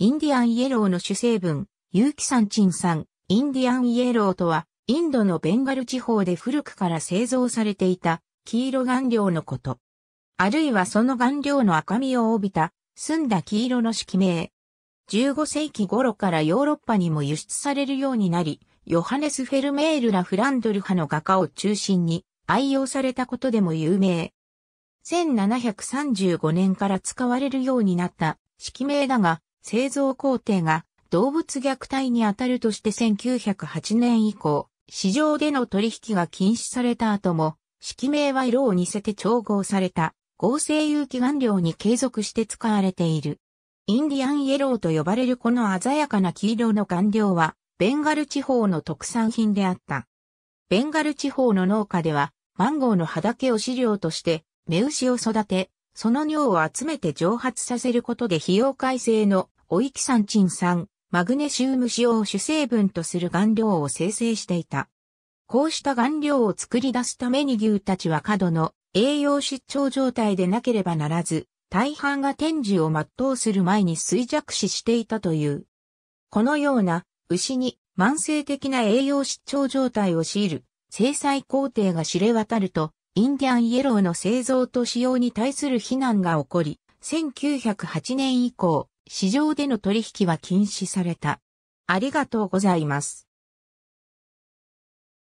インディアンイエローの主成分、有機酸チン酸、インディアンイエローとは、インドのベンガル地方で古くから製造されていた黄色顔料のこと。あるいはその顔料の赤みを帯びた、澄んだ黄色の色名。15世紀頃からヨーロッパにも輸出されるようになり、ヨハネス・フェルメール・ラ・フランドル派の画家を中心に愛用されたことでも有名。1735年から使われるようになった色名だが、製造工程が動物虐待にあたるとして1908年以降、市場での取引が禁止された後も、色名は色を似せて調合された合成有機顔料に継続して使われている。インディアンイエローと呼ばれるこの鮮やかな黄色の顔料は、ベンガル地方の特産品であった。ベンガル地方の農家では、マンゴーの葉だけを飼料として、目牛を育て、その尿を集めて蒸発させることで費用改正のオイキサンチン酸、マグネシウム使用主成分とする顔料を生成していた。こうした顔料を作り出すために牛たちは過度の栄養失調状態でなければならず、大半が天寿を全うする前に衰弱死していたという。このような牛に慢性的な栄養失調状態を強いる制裁工程が知れ渡ると、インディアンイエローの製造と使用に対する非難が起こり、1908年以降、市場での取引は禁止された。ありがとうございます。